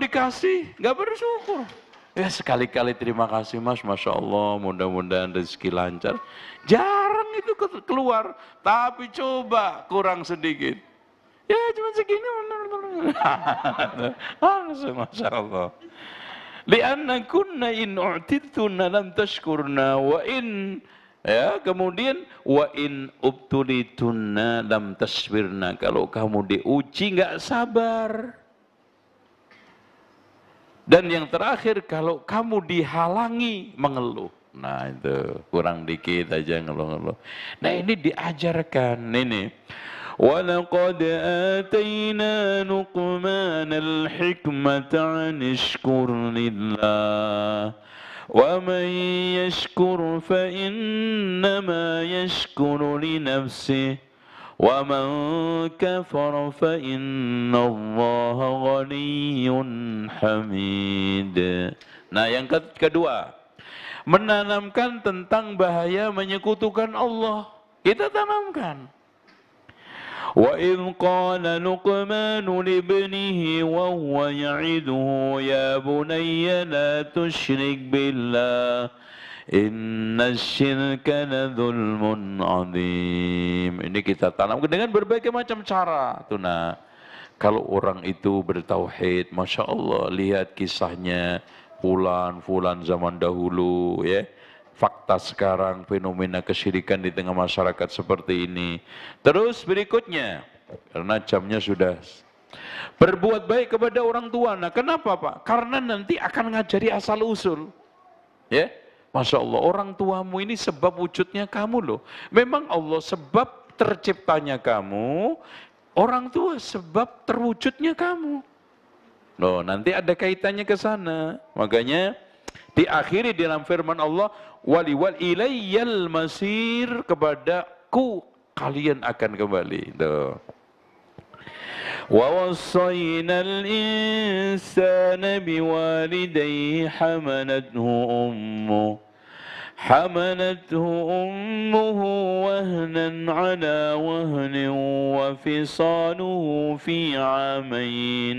dikasih, nggak bersyukur. Ya sekali-kali terima kasih mas, Masya Allah mudah-mudahan rezeki lancar. Jarang itu keluar, tapi coba kurang sedikit. Ya cuma segini langsung Masya Allah. Lianna kunna in u'tidtunna lam tashkurna wa in Ya, kemudian wa in ubtulitunna lam tasbirna. Kalau kamu diuji nggak sabar. Dan yang terakhir kalau kamu dihalangi mengeluh. Nah itu kurang dikit aja ngeluh-ngeluh. Nah ini diajarkan ini. ولقد آتَيْنَا نُقْمَانَ الْحِكْمَةَ عَنِ اشكر وَمَن يَشْكُرُ فَإِنَّمَا يَشْكُرُ لِنَفْسِهِ وَمَن كَفَرَ فَإِنَّ اللَّهَ غَنِيٌّ hamid. Nah, yang kedua, menanamkan tentang bahaya menyekutukan Allah. Kita tanamkan. وإذ قال لقمان لابنه وهو يعده يا بني لا تشرك بالله إن الشرك لظلم عظيم ini kita tanamkan dengan berbagai macam cara tuh nah kalau orang itu bertauhid, masya Allah, lihat kisahnya fulan-fulan zaman dahulu, ya. Fakta sekarang, fenomena kesyirikan di tengah masyarakat seperti ini. Terus berikutnya, karena jamnya sudah Berbuat baik kepada orang tua. Nah, kenapa Pak? Karena nanti akan ngajari asal usul. Ya, Masya Allah, orang tuamu ini sebab wujudnya kamu loh. Memang Allah sebab terciptanya kamu, orang tua sebab terwujudnya kamu. Loh, nanti ada kaitannya ke sana. Makanya diakhiri dalam firman Allah, wali wal ilayyal masir kepadaku kalian akan kembali. Tuh. al-insana biwalidayhi حملته ummuhu حملته أمه وهنا على وهن وفصاله في عامين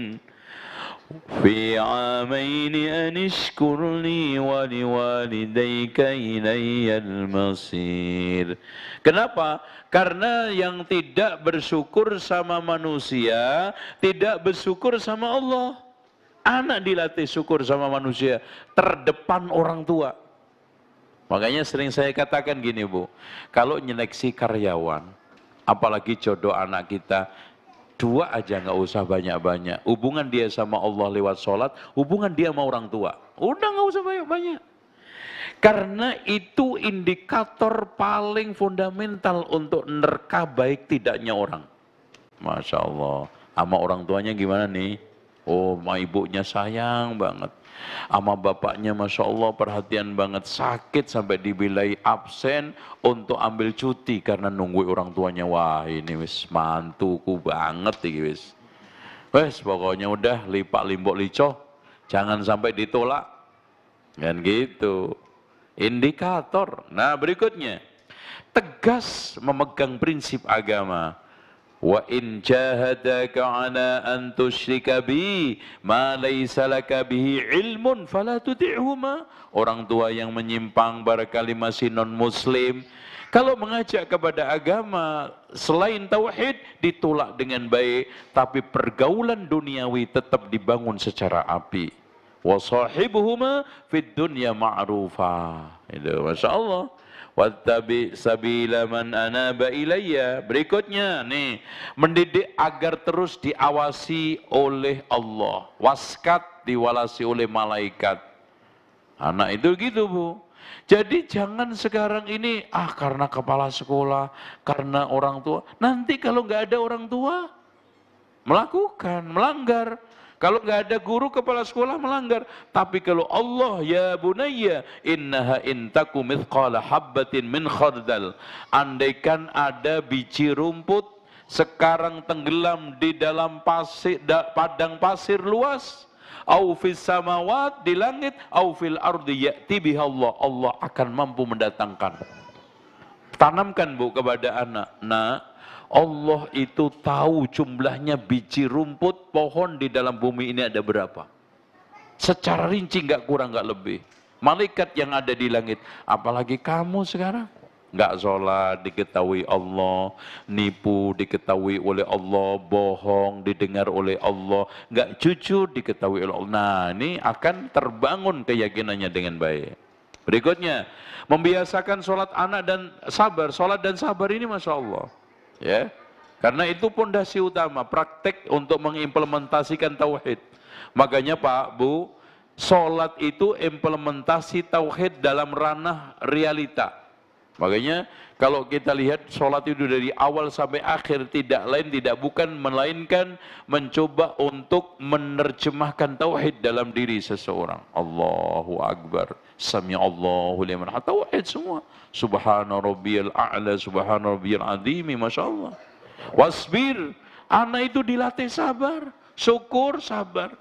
في عامين أن اشكر لي ولوالديك إلي المصير Kenapa? Karena yang tidak bersyukur sama manusia, tidak bersyukur sama Allah. Anak dilatih syukur sama manusia, terdepan orang tua. Makanya sering saya katakan gini Bu, kalau nyeleksi karyawan, apalagi jodoh anak kita, dua aja nggak usah banyak-banyak. Hubungan dia sama Allah lewat sholat, hubungan dia sama orang tua. Udah nggak usah banyak-banyak. Karena itu indikator paling fundamental untuk nerka baik tidaknya orang. Masya Allah. Sama orang tuanya gimana nih? Oh, sama ibunya sayang banget Ama bapaknya Masya Allah perhatian banget sakit sampai dibilai absen untuk ambil cuti karena nunggu orang tuanya. Wah ini wis mantuku banget ini wis. Wes pokoknya udah lipat limbok lico, jangan sampai ditolak. Kan gitu. Indikator. Nah berikutnya, tegas memegang prinsip agama. Wa in jahadaka ala an tusyrika bi ma laysa laka bihi ilmun fala tuti'huma. Orang tua yang menyimpang barangkali masih non muslim kalau mengajak kepada agama selain tauhid ditolak dengan baik, tapi pergaulan duniawi tetap dibangun secara api. Wa sahibuhuma fid dunya ma'rufa. Itu masyaallah Wattabi sabila man anaba ilayya. Berikutnya nih, mendidik agar terus diawasi oleh Allah. Waskat diwalasi oleh malaikat. Anak itu gitu bu. Jadi jangan sekarang ini, ah karena kepala sekolah, karena orang tua. Nanti kalau nggak ada orang tua, melakukan, melanggar. Kalau nggak ada guru kepala sekolah melanggar. Tapi kalau Allah ya bunaya, innaha intaku mithqala habbatin min khardal. Andaikan ada biji rumput sekarang tenggelam di dalam pasir da, padang pasir luas au fis samawat di langit au fil ardi ya'ti biha Allah Allah akan mampu mendatangkan tanamkan Bu kepada anak nak Allah itu tahu jumlahnya biji rumput pohon di dalam bumi ini ada berapa. Secara rinci nggak kurang nggak lebih. Malaikat yang ada di langit, apalagi kamu sekarang nggak sholat diketahui Allah, nipu diketahui oleh Allah, bohong didengar oleh Allah, nggak jujur diketahui oleh Allah. Nah ini akan terbangun keyakinannya dengan baik. Berikutnya, membiasakan sholat anak dan sabar. Sholat dan sabar ini Masya Allah. Ya. Karena itu pondasi utama praktek untuk mengimplementasikan tauhid. Makanya Pak Bu, Sholat itu implementasi tauhid dalam ranah realita. Makanya kalau kita lihat sholat itu dari awal sampai akhir tidak lain tidak bukan melainkan mencoba untuk menerjemahkan tauhid dalam diri seseorang. Allahu Akbar. Sami Allahu liman tauhid semua. Subhana rabbiyal a'la, subhana rabbiyal azimi, Masya Allah. Wasbir, anak itu dilatih sabar, syukur sabar.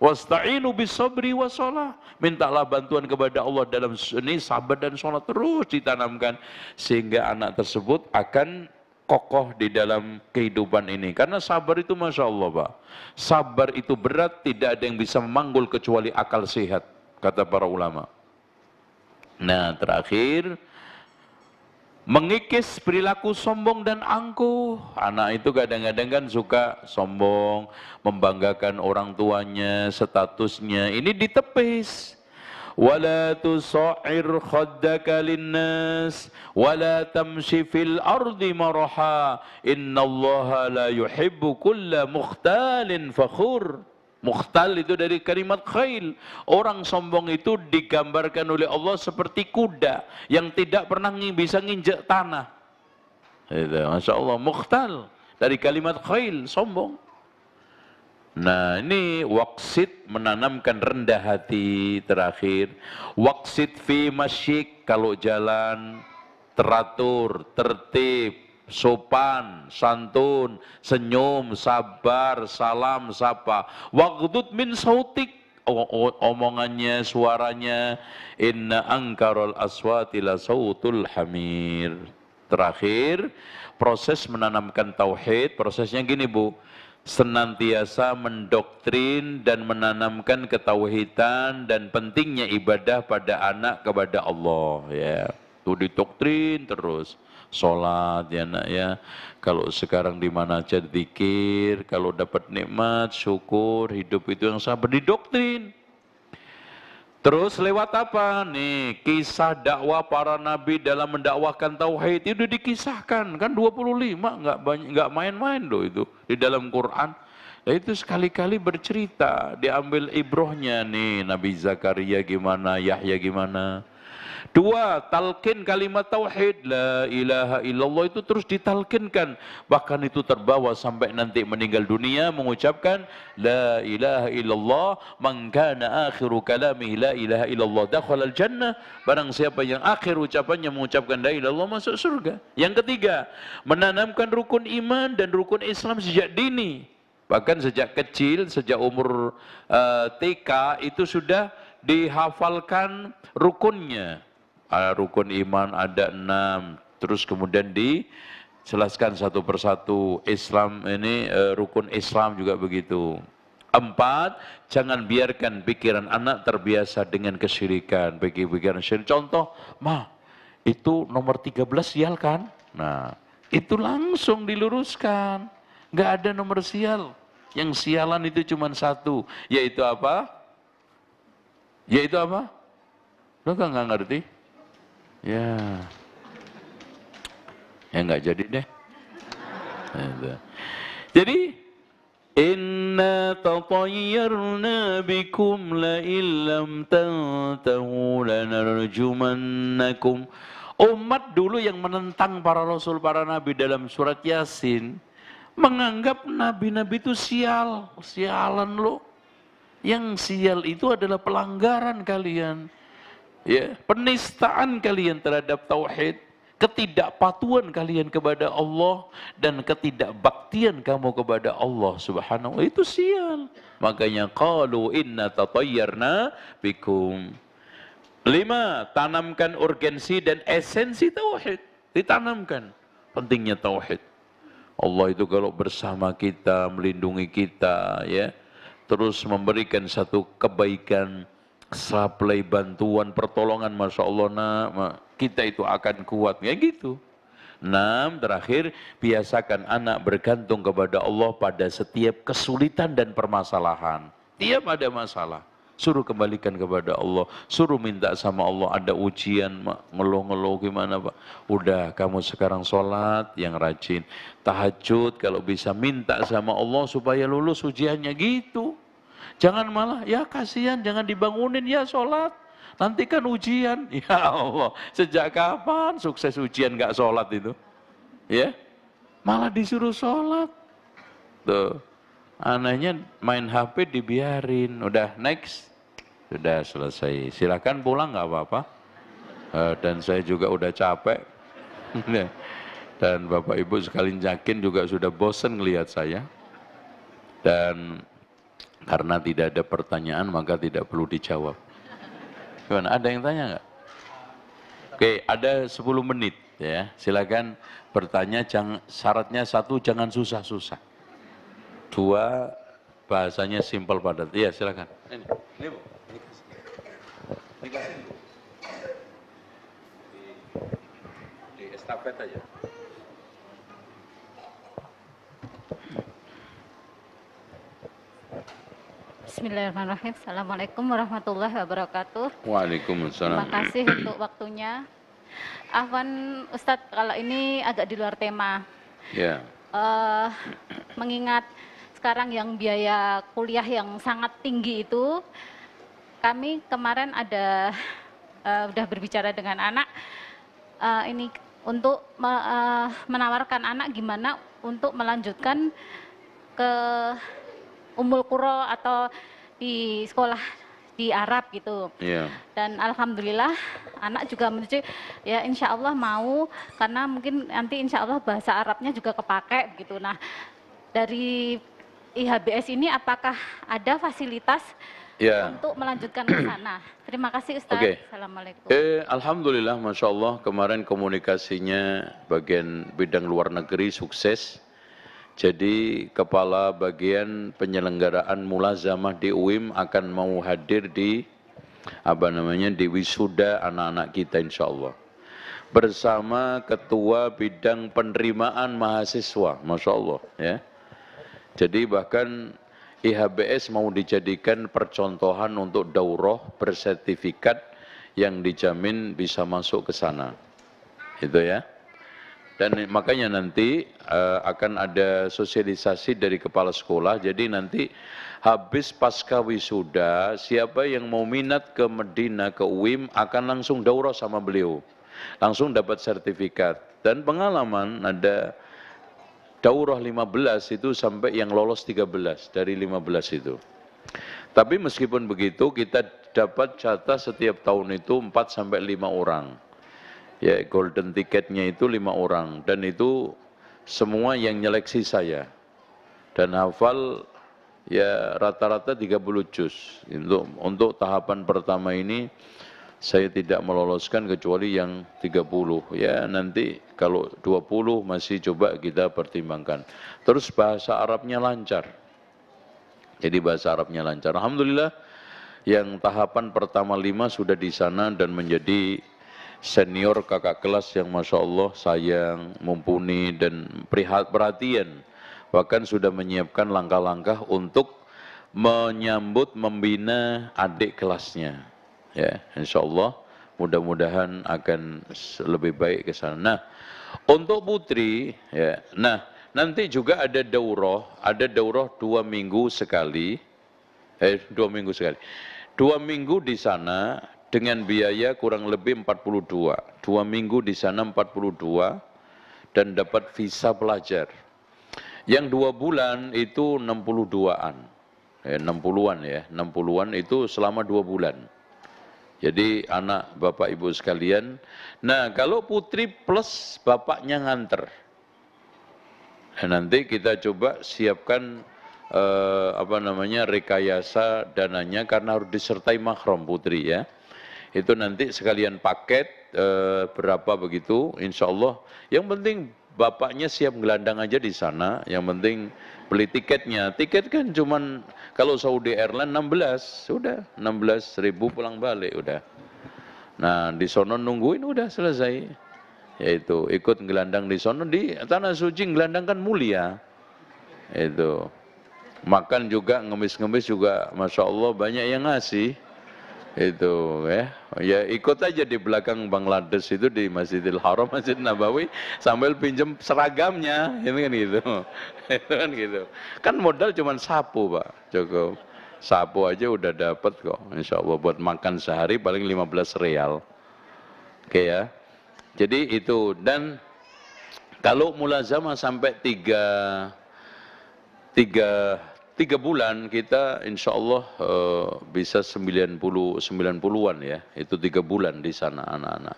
Wasta'inu bisabri wa sholat. Mintalah bantuan kepada Allah dalam ini sabar dan sholat terus ditanamkan. Sehingga anak tersebut akan kokoh di dalam kehidupan ini. Karena sabar itu Masya Allah Pak. Sabar itu berat, tidak ada yang bisa memanggul kecuali akal sehat. Kata para ulama. Nah terakhir, mengikis perilaku sombong dan angkuh. Anak itu kadang-kadang kan suka sombong, membanggakan orang tuanya, statusnya. Ini ditepis. Wala tusair khaddaka linnas wala tamshi fil ardi maraha innallaha la yuhibbu kulla mukhtalin fakhur. Mukhtal itu dari kalimat khail. Orang sombong itu digambarkan oleh Allah seperti kuda yang tidak pernah bisa nginjek tanah. Itu, Masya Allah, mukhtal dari kalimat khail, sombong. Nah ini waksit menanamkan rendah hati terakhir. Waksit fi masyik kalau jalan teratur, tertib, sopan, santun, senyum, sabar, salam, sapa. Waktu min sautik omongannya, suaranya. Inna angkarul aswati la sautul hamir. Terakhir, proses menanamkan tauhid, prosesnya gini Bu, senantiasa mendoktrin dan menanamkan ketauhidan dan pentingnya ibadah pada anak kepada Allah ya. Itu didoktrin terus sholat ya nak ya. Kalau sekarang di mana aja dikir, kalau dapat nikmat, syukur, hidup itu yang sabar didoktrin. Terus lewat apa nih? Kisah dakwah para nabi dalam mendakwahkan tauhid itu dikisahkan kan 25 nggak banyak nggak main-main loh itu di dalam Quran. Ya itu sekali-kali bercerita, diambil ibrohnya nih Nabi Zakaria gimana, Yahya gimana, Dua, talqin kalimat tauhid la ilaha illallah itu terus ditalkinkan. Bahkan itu terbawa sampai nanti meninggal dunia mengucapkan la ilaha illallah man kana akhiru kalamihi la ilaha illallah dakhala al jannah. Barang siapa yang akhir ucapannya mengucapkan la ilallah masuk surga. Yang ketiga, menanamkan rukun iman dan rukun Islam sejak dini. Bahkan sejak kecil, sejak umur uh, eh, TK itu sudah dihafalkan rukunnya. Ah, rukun iman ada enam. Terus kemudian dijelaskan satu persatu Islam ini eh, rukun Islam juga begitu. Empat, jangan biarkan pikiran anak terbiasa dengan kesyirikan. Bagi pikiran syirik, contoh, ma, itu nomor 13 sial kan? Nah, itu langsung diluruskan. Nggak ada nomor sial. Yang sialan itu cuma satu, yaitu apa? Yaitu apa? Lo nggak ngerti? Ya. Ya nggak jadi deh. Jadi Inna tatayyarna bikum la illam tantahu lanarjumannakum. Umat dulu yang menentang para rasul, para nabi dalam surat Yasin menganggap nabi-nabi itu sial, sialan lo. Yang sial itu adalah pelanggaran kalian ya, penistaan kalian terhadap tauhid, ketidakpatuan kalian kepada Allah dan ketidakbaktian kamu kepada Allah Subhanahu itu sial. Makanya qalu inna tatayyarna bikum. Lima, tanamkan urgensi dan esensi tauhid. Ditanamkan pentingnya tauhid. Allah itu kalau bersama kita, melindungi kita, ya, terus memberikan satu kebaikan supply bantuan pertolongan masya Allah nak kita itu akan kuat ya gitu enam terakhir biasakan anak bergantung kepada Allah pada setiap kesulitan dan permasalahan tiap ada masalah suruh kembalikan kepada Allah suruh minta sama Allah ada ujian ngeluh-ngeluh gimana pak udah kamu sekarang sholat yang rajin tahajud kalau bisa minta sama Allah supaya lulus ujiannya gitu Jangan malah, ya kasihan, jangan dibangunin ya sholat. Nanti kan ujian. Ya Allah, sejak kapan sukses ujian gak sholat itu? Ya, malah disuruh sholat. Tuh, anehnya main HP dibiarin. Udah next, sudah selesai. Silakan pulang gak apa-apa. Eh, dan saya juga udah capek. Ya, dan Bapak Ibu sekalian yakin juga sudah bosen ngelihat saya. Dan karena tidak ada pertanyaan maka tidak perlu dijawab. Gimana? Ada yang tanya nggak? Oke, ada 10 menit ya. Silakan bertanya. Jangan, syaratnya satu, jangan susah-susah. Dua, bahasanya simpel padat. Iya, silakan. Ini, ini bu. Ini kasih. Di, di estafet aja. Bismillahirrahmanirrahim. Assalamualaikum warahmatullahi wabarakatuh. Waalaikumsalam. Terima kasih untuk waktunya. Afwan Ustadz, kalau ini agak di luar tema. Ya. Yeah. Uh, mengingat sekarang yang biaya kuliah yang sangat tinggi itu, kami kemarin ada uh, udah berbicara dengan anak uh, ini untuk me, uh, menawarkan anak gimana untuk melanjutkan ke Umul Kuro atau di sekolah di Arab gitu. Yeah. Dan alhamdulillah anak juga menuju ya insya Allah mau karena mungkin nanti insya Allah bahasa Arabnya juga kepake gitu. Nah dari IHBS ini apakah ada fasilitas yeah. untuk melanjutkan ke sana? Nah, terima kasih Ustaz. Okay. Assalamualaikum. Eh, alhamdulillah Masya Allah kemarin komunikasinya bagian bidang luar negeri sukses. Jadi kepala bagian penyelenggaraan mulazamah di UIM akan mau hadir di apa namanya di wisuda anak-anak kita insya Allah bersama ketua bidang penerimaan mahasiswa masya Allah ya jadi bahkan IHBS mau dijadikan percontohan untuk daurah bersertifikat yang dijamin bisa masuk ke sana. Itu ya. Dan makanya nanti uh, akan ada sosialisasi dari kepala sekolah. Jadi nanti habis pasca wisuda, siapa yang mau minat ke Medina, ke UIM akan langsung daurah sama beliau. Langsung dapat sertifikat. Dan pengalaman ada daurah 15 itu sampai yang lolos 13 dari 15 itu. Tapi meskipun begitu kita dapat jatah setiap tahun itu 4 sampai 5 orang ya golden tiketnya itu lima orang dan itu semua yang nyeleksi saya dan hafal ya rata-rata 30 juz untuk untuk tahapan pertama ini saya tidak meloloskan kecuali yang 30 ya nanti kalau 20 masih coba kita pertimbangkan terus bahasa Arabnya lancar jadi bahasa Arabnya lancar Alhamdulillah yang tahapan pertama lima sudah di sana dan menjadi senior kakak kelas yang Masya Allah sayang, mumpuni dan prihat perhatian. Bahkan sudah menyiapkan langkah-langkah untuk menyambut, membina adik kelasnya. Ya, insya Allah mudah-mudahan akan lebih baik ke sana. Nah, untuk putri, ya, nah nanti juga ada daurah, ada daurah dua minggu sekali, eh dua minggu sekali. Dua minggu di sana, dengan biaya kurang lebih 42. Dua minggu di sana 42 dan dapat visa pelajar. Yang dua bulan itu 62-an. Eh, 60-an ya, 60-an itu selama dua bulan. Jadi anak bapak ibu sekalian. Nah kalau putri plus bapaknya nganter. Nah, nanti kita coba siapkan eh, apa namanya rekayasa dananya karena harus disertai mahram putri ya itu nanti sekalian paket e, berapa begitu insya Allah yang penting bapaknya siap gelandang aja di sana yang penting beli tiketnya tiket kan cuman kalau Saudi Airline 16 sudah 16 ribu pulang balik udah nah di sono nungguin udah selesai yaitu ikut gelandang di sono di tanah suci gelandang kan mulia itu makan juga ngemis-ngemis juga masya Allah banyak yang ngasih itu ya ya ikut aja di belakang Bangladesh itu di Masjidil Haram Masjid Nabawi sambil pinjam seragamnya ini kan gitu itu kan gitu kan modal cuma sapu pak cukup sapu aja udah dapat kok insya Allah buat makan sehari paling 15 real oke ya jadi itu dan kalau mulazama sampai tiga tiga tiga bulan kita insya Allah uh, bisa 90 90-an ya itu tiga bulan di sana anak-anak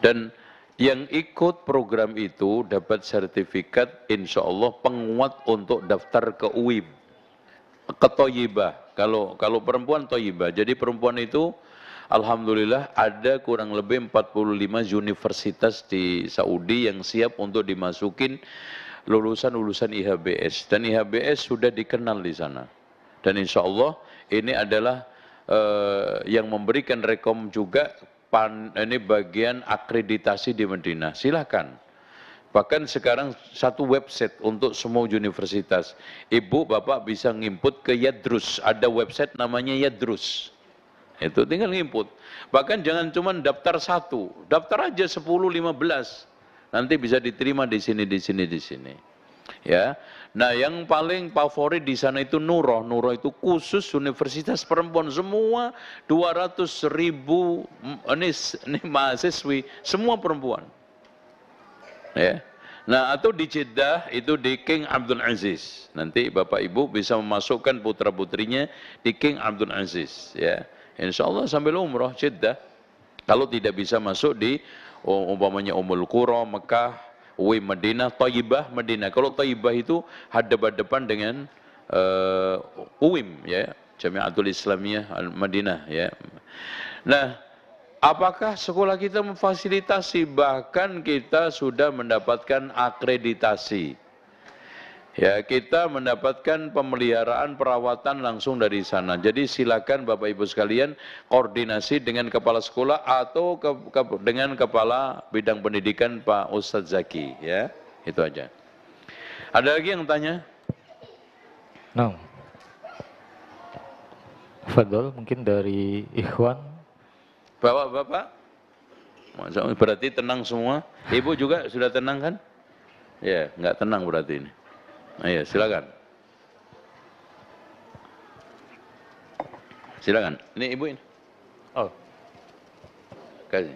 dan yang ikut program itu dapat sertifikat insya Allah penguat untuk daftar ke UIB ke Toyibah kalau kalau perempuan Toyibah jadi perempuan itu Alhamdulillah ada kurang lebih 45 universitas di Saudi yang siap untuk dimasukin lulusan-lulusan IHBS. Dan IHBS sudah dikenal di sana. Dan insya Allah ini adalah uh, yang memberikan rekom juga pan, ini bagian akreditasi di Medina. Silahkan. Bahkan sekarang satu website untuk semua universitas. Ibu, bapak bisa nginput ke Yadrus. Ada website namanya Yadrus. Itu tinggal nginput. Bahkan jangan cuma daftar satu. Daftar aja 10, 15 nanti bisa diterima di sini, di sini, di sini. Ya, nah yang paling favorit di sana itu Nuroh. Nuroh itu khusus Universitas Perempuan semua 200 ribu mm, ini, ini mahasiswi semua perempuan. Ya, Nah atau di Jeddah itu di King Abdul Aziz. Nanti Bapak Ibu bisa memasukkan putra putrinya di King Abdul Aziz. Ya, Insya Allah sambil umroh Jeddah. Kalau tidak bisa masuk di Oh, umpamanya Umul Qura, Mekah, Uwe Medina, Taibah, Medina. Kalau Taibah itu hadap-hadapan dengan uh, eh, UIM ya, Jamiatul Islamiyah Al Madinah ya. Nah, apakah sekolah kita memfasilitasi bahkan kita sudah mendapatkan akreditasi Ya kita mendapatkan pemeliharaan perawatan langsung dari sana. Jadi silakan Bapak Ibu sekalian koordinasi dengan kepala sekolah atau ke, ke, dengan kepala bidang pendidikan Pak Ustadz Zaki. Ya itu aja. Ada lagi yang tanya? No. Fadol mungkin dari Ikhwan. Bapak-bapak? Berarti tenang semua. Ibu juga sudah tenang kan? Ya, nggak tenang berarti ini. Ayo, ah, iya, silakan. Silakan. Ini ibu ini. Oh. Kasih.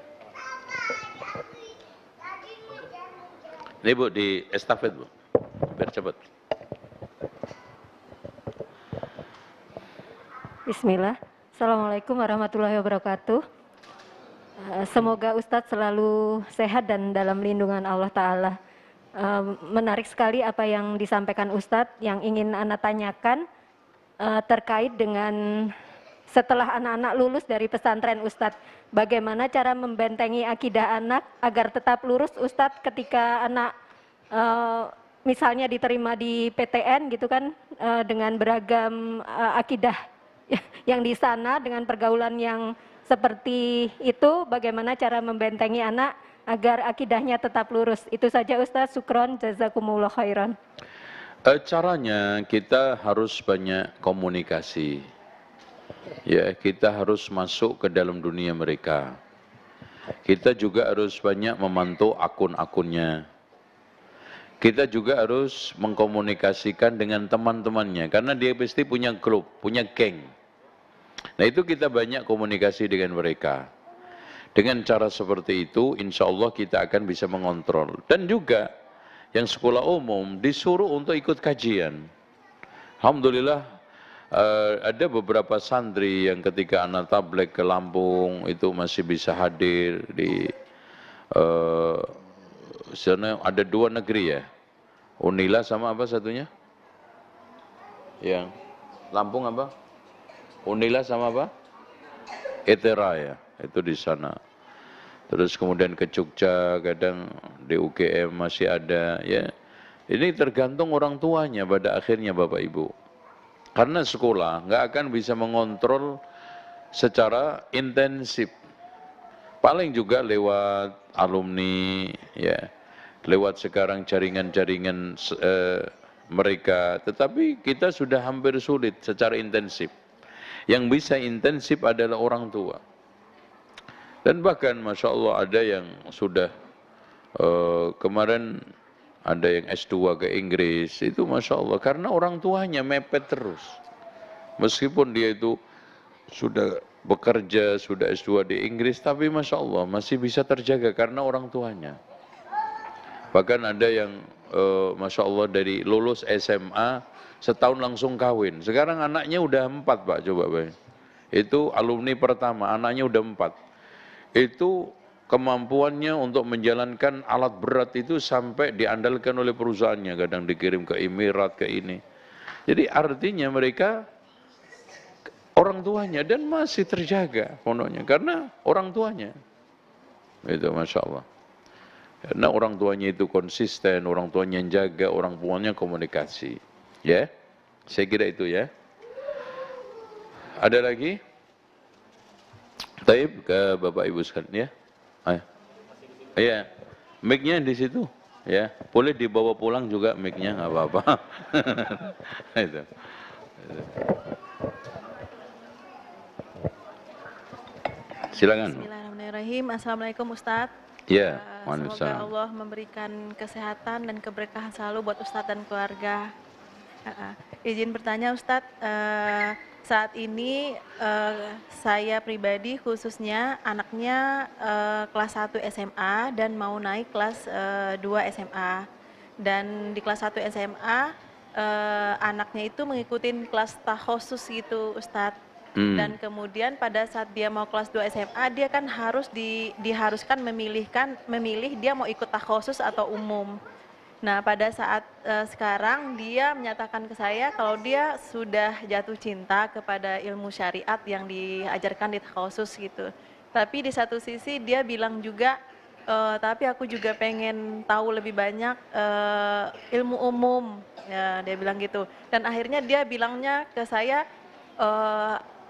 Ini bu di estafet bu. Biar cepat. Bismillah. Assalamualaikum warahmatullahi wabarakatuh. Eh, semoga Ustadz selalu sehat dan dalam lindungan Allah Ta'ala menarik sekali apa yang disampaikan Ustadz yang ingin anak tanyakan uh, terkait dengan setelah anak-anak lulus dari pesantren Ustadz, bagaimana cara membentengi akidah anak agar tetap lurus Ustadz ketika anak uh, misalnya diterima di PTN gitu kan uh, dengan beragam uh, akidah yang di sana dengan pergaulan yang seperti itu, bagaimana cara membentengi anak agar akidahnya tetap lurus. Itu saja Ustaz, Sukron, Jazakumullah Khairan. Eh, caranya kita harus banyak komunikasi. Ya, kita harus masuk ke dalam dunia mereka. Kita juga harus banyak memantau akun-akunnya. Kita juga harus mengkomunikasikan dengan teman-temannya karena dia pasti punya klub, punya geng. Nah, itu kita banyak komunikasi dengan mereka. Dengan cara seperti itu, insya Allah kita akan bisa mengontrol. Dan juga yang sekolah umum disuruh untuk ikut kajian. Alhamdulillah uh, ada beberapa santri yang ketika anak tablet ke Lampung itu masih bisa hadir di uh, sana ada dua negeri ya. Unila sama apa satunya? Yang Lampung apa? Unila sama apa? Etera ya itu di sana. Terus kemudian ke Jogja, kadang di UGM masih ada ya. Ini tergantung orang tuanya pada akhirnya Bapak Ibu. Karena sekolah nggak akan bisa mengontrol secara intensif. Paling juga lewat alumni ya, lewat sekarang jaringan-jaringan eh, mereka. Tetapi kita sudah hampir sulit secara intensif. Yang bisa intensif adalah orang tua. Dan bahkan Masya Allah ada yang sudah uh, kemarin ada yang S2 ke Inggris, itu Masya Allah. Karena orang tuanya mepet terus. Meskipun dia itu sudah bekerja, sudah S2 di Inggris, tapi Masya Allah masih bisa terjaga karena orang tuanya. Bahkan ada yang uh, Masya Allah dari lulus SMA, setahun langsung kawin. Sekarang anaknya udah empat Pak, coba Pak. Itu alumni pertama, anaknya udah empat itu kemampuannya untuk menjalankan alat berat itu sampai diandalkan oleh perusahaannya, kadang dikirim ke Emirat, ke ini. Jadi artinya mereka orang tuanya dan masih terjaga pondoknya karena orang tuanya. Itu Masya Allah. Karena orang tuanya itu konsisten, orang tuanya yang jaga, orang tuanya komunikasi. Ya, saya kira itu ya. Ada lagi? Taib ke Bapak Ibu sekalian ya. Ayo. Ah, ya. Iya. Mic-nya di situ ya. Boleh dibawa pulang juga mic-nya nggak apa-apa. itu. Silakan. Bismillahirrahmanirrahim. Assalamualaikum Ustaz. Ya, uh, Semoga Allah memberikan kesehatan dan keberkahan selalu buat Ustaz dan keluarga. Uh, izin bertanya Ustadz, uh, saat ini uh, saya pribadi khususnya anaknya uh, kelas 1 SMA dan mau naik kelas uh, 2 SMA. Dan di kelas 1 SMA uh, anaknya itu mengikuti kelas tahosus gitu Ustadz. Hmm. Dan kemudian pada saat dia mau kelas 2 SMA, dia kan harus di, diharuskan memilihkan memilih dia mau ikut tahosus atau umum. Nah, pada saat uh, sekarang dia menyatakan ke saya kalau dia sudah jatuh cinta kepada ilmu syariat yang diajarkan di khusus gitu. Tapi di satu sisi dia bilang juga e, tapi aku juga pengen tahu lebih banyak e, ilmu umum. Ya, dia bilang gitu. Dan akhirnya dia bilangnya ke saya e,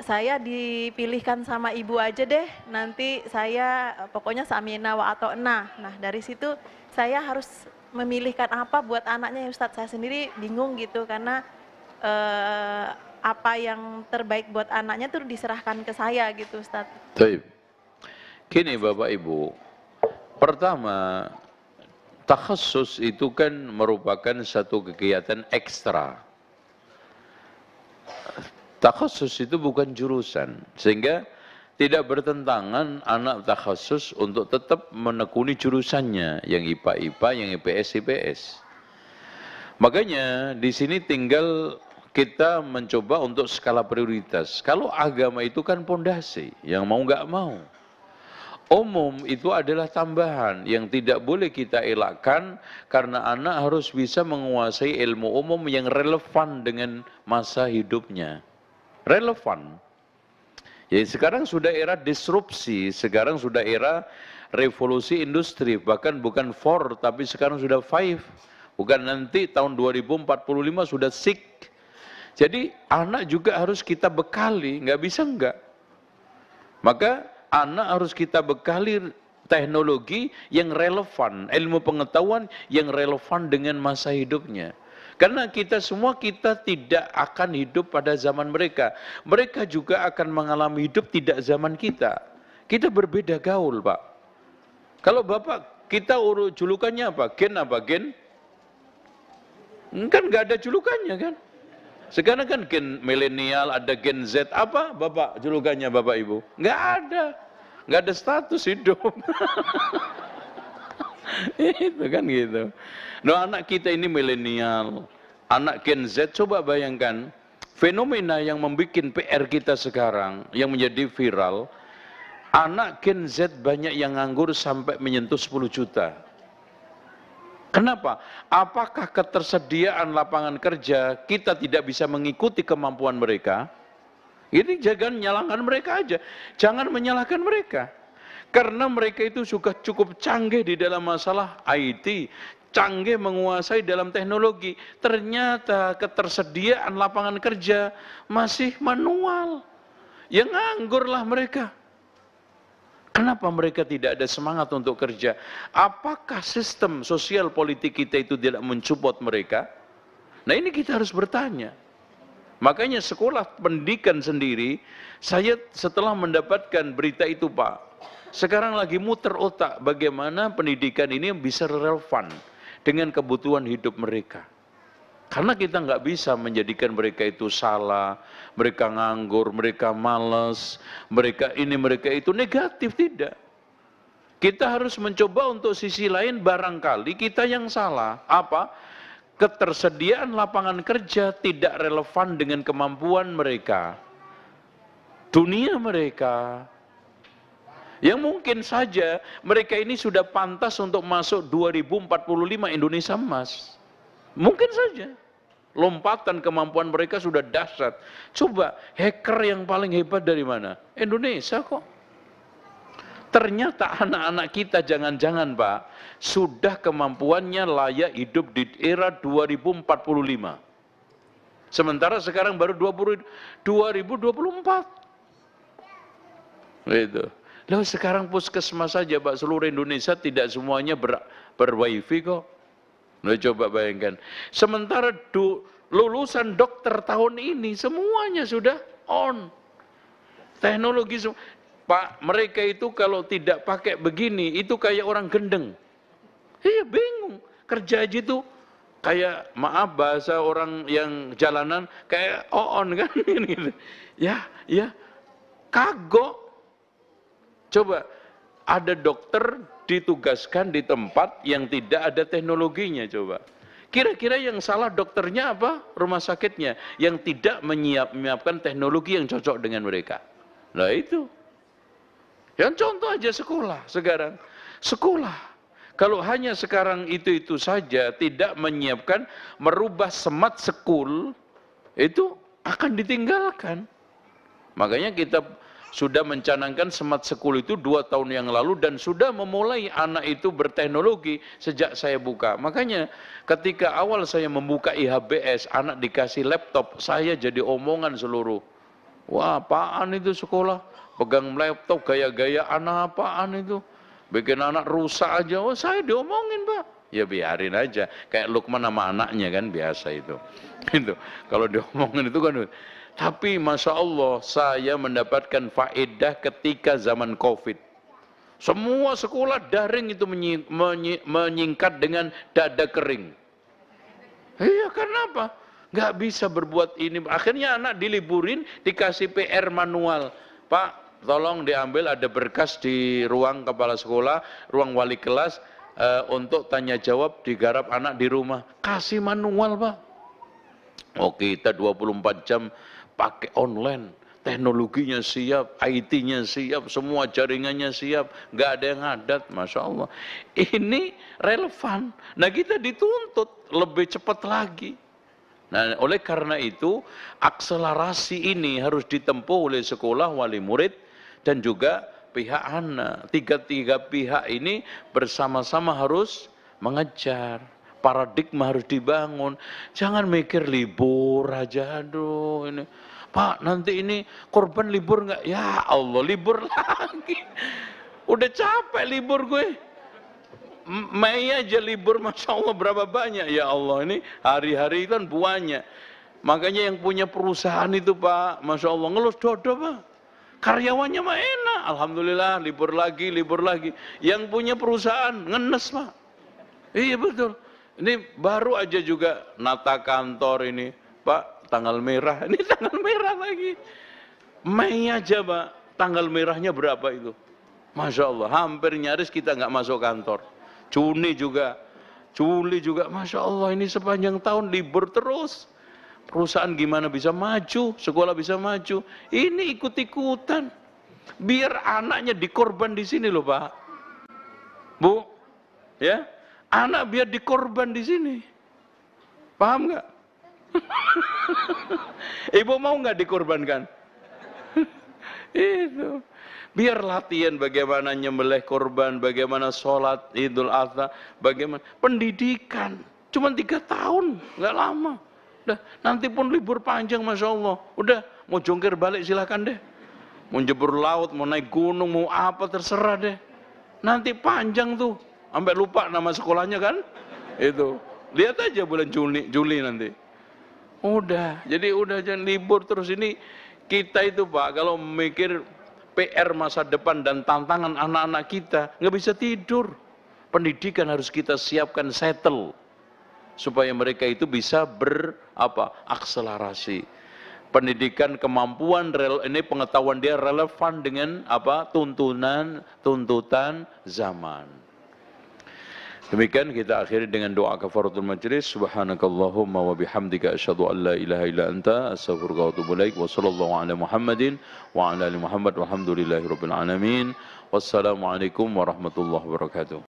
saya dipilihkan sama ibu aja deh. Nanti saya pokoknya samina wa atau Enah Nah, dari situ saya harus memilihkan apa buat anaknya ya Ustadz saya sendiri bingung gitu karena eh, apa yang terbaik buat anaknya tuh diserahkan ke saya gitu Ustadz. Taib. Kini Bapak Ibu, pertama takhusus itu kan merupakan satu kegiatan ekstra. Takhusus itu bukan jurusan, sehingga tidak bertentangan anak tak khusus untuk tetap menekuni jurusannya yang IPA IPA, yang IPS IPS. Makanya di sini tinggal kita mencoba untuk skala prioritas. Kalau agama itu kan pondasi, yang mau nggak mau. Umum itu adalah tambahan yang tidak boleh kita elakkan karena anak harus bisa menguasai ilmu umum yang relevan dengan masa hidupnya. Relevan. Jadi ya, sekarang sudah era disrupsi, sekarang sudah era revolusi industri, bahkan bukan 4 tapi sekarang sudah 5. Bukan nanti tahun 2045 sudah 6. Jadi anak juga harus kita bekali, nggak bisa nggak. Maka anak harus kita bekali teknologi yang relevan, ilmu pengetahuan yang relevan dengan masa hidupnya. Karena kita semua kita tidak akan hidup pada zaman mereka. Mereka juga akan mengalami hidup tidak zaman kita. Kita berbeda gaul, Pak. Kalau Bapak, kita urut julukannya apa? Gen apa? Gen? Kan nggak ada julukannya kan? Sekarang kan gen milenial, ada gen Z, apa Bapak julukannya Bapak Ibu? Nggak ada. Nggak ada status hidup. itu kan gitu. Nah anak kita ini milenial, anak Gen Z coba bayangkan fenomena yang membuat PR kita sekarang yang menjadi viral, anak Gen Z banyak yang nganggur sampai menyentuh 10 juta. Kenapa? Apakah ketersediaan lapangan kerja kita tidak bisa mengikuti kemampuan mereka? Ini jangan menyalahkan mereka aja. Jangan menyalahkan mereka. Karena mereka itu sudah cukup canggih di dalam masalah IT, canggih menguasai dalam teknologi. Ternyata ketersediaan lapangan kerja masih manual. Ya nganggurlah mereka. Kenapa mereka tidak ada semangat untuk kerja? Apakah sistem sosial politik kita itu tidak mensupport mereka? Nah ini kita harus bertanya. Makanya sekolah pendidikan sendiri, saya setelah mendapatkan berita itu Pak, sekarang lagi muter otak bagaimana pendidikan ini bisa relevan dengan kebutuhan hidup mereka. Karena kita nggak bisa menjadikan mereka itu salah, mereka nganggur, mereka malas, mereka ini, mereka itu negatif tidak. Kita harus mencoba untuk sisi lain barangkali kita yang salah. Apa? Ketersediaan lapangan kerja tidak relevan dengan kemampuan mereka. Dunia mereka, yang mungkin saja mereka ini sudah pantas untuk masuk 2045 Indonesia emas. Mungkin saja. Lompatan kemampuan mereka sudah dahsyat. Coba hacker yang paling hebat dari mana? Indonesia kok. Ternyata anak-anak kita jangan-jangan Pak, sudah kemampuannya layak hidup di era 2045. Sementara sekarang baru 20, 2024. Itu. Loh sekarang puskesmas saja Pak seluruh Indonesia tidak semuanya ber, ber wifi kok. Loh coba bayangkan. Sementara do, lulusan dokter tahun ini semuanya sudah on. Teknologi semua. Pak, mereka itu kalau tidak pakai begini itu kayak orang gendeng. Iya bingung. Kerja aja itu kayak maaf bahasa orang yang jalanan kayak on kan gitu. Ya, ya. Kagok Coba ada dokter ditugaskan di tempat yang tidak ada teknologinya coba. Kira-kira yang salah dokternya apa? Rumah sakitnya yang tidak menyiap, menyiapkan teknologi yang cocok dengan mereka. Nah itu. Yang contoh aja sekolah sekarang. Sekolah. Kalau hanya sekarang itu-itu saja tidak menyiapkan merubah semat sekul itu akan ditinggalkan. Makanya kita sudah mencanangkan semat sekul itu dua tahun yang lalu dan sudah memulai anak itu berteknologi sejak saya buka. Makanya ketika awal saya membuka IHBS, anak dikasih laptop, saya jadi omongan seluruh. Wah apaan itu sekolah? Pegang laptop gaya-gaya anak apaan itu? Bikin anak rusak aja. wah oh, saya diomongin pak ya biarin aja kayak Lukman sama anaknya kan biasa itu itu kalau diomongin itu kan tapi Masya Allah saya mendapatkan faedah ketika zaman Covid. Semua sekolah daring itu menying, menying, menyingkat dengan dada kering. Iya karena apa? Gak bisa berbuat ini. Akhirnya anak diliburin dikasih PR manual. Pak tolong diambil ada berkas di ruang kepala sekolah, ruang wali kelas e, untuk tanya jawab digarap anak di rumah. Kasih manual pak. Oke, oh, kita 24 jam pakai online, teknologinya siap, IT-nya siap, semua jaringannya siap, nggak ada yang adat, masya Allah. Ini relevan. Nah kita dituntut lebih cepat lagi. Nah, oleh karena itu, akselerasi ini harus ditempuh oleh sekolah, wali murid, dan juga pihak anak. Tiga-tiga pihak ini bersama-sama harus mengejar paradigma harus dibangun. Jangan mikir libur aja, aduh ini Pak nanti ini korban libur nggak? Ya Allah libur lagi. Udah capek libur gue. Mei aja libur Masya Allah berapa banyak ya Allah ini hari-hari kan buahnya. Makanya yang punya perusahaan itu Pak, Masya Allah ngelus dodo Pak karyawannya mah enak. Alhamdulillah, libur lagi, libur lagi. Yang punya perusahaan, ngenes pak. Iya betul. Ini baru aja juga nata kantor ini. Pak, tanggal merah, ini tanggal merah lagi. Mei aja Pak, tanggal merahnya berapa itu? Masya Allah, hampir nyaris kita nggak masuk kantor. Juni juga, Juli juga, Masya Allah ini sepanjang tahun libur terus. Perusahaan gimana bisa maju, sekolah bisa maju. Ini ikut-ikutan. Biar anaknya dikorban di sini loh Pak. Bu, ya, anak biar dikorban di sini. Paham nggak? Ibu mau nggak dikorbankan? itu. Biar latihan bagaimana nyembelih korban, bagaimana sholat idul adha, bagaimana pendidikan. Cuma tiga tahun, nggak lama. Udah, nanti pun libur panjang, masya Allah. Udah, mau jongkir balik silahkan deh. Mau jebur laut, mau naik gunung, mau apa terserah deh. Nanti panjang tuh, sampai lupa nama sekolahnya kan? Itu. Lihat aja bulan Juni, Juli nanti. Udah, jadi udah jangan libur terus ini kita itu Pak kalau mikir PR masa depan dan tantangan anak-anak kita nggak bisa tidur. Pendidikan harus kita siapkan settle supaya mereka itu bisa ber apa akselerasi. Pendidikan kemampuan rel, ini pengetahuan dia relevan dengan apa tuntunan tuntutan zaman. Demikian kita akhiri dengan doa kafaratul majlis. Subhanakallahumma wa bihamdika asyhadu an la ilaha illa anta astaghfiruka wa atubu ilaik. Wa sallallahu ala Muhammadin wa ala ali Muhammad walhamdulillahi alamin. Wassalamualaikum warahmatullahi wabarakatuh.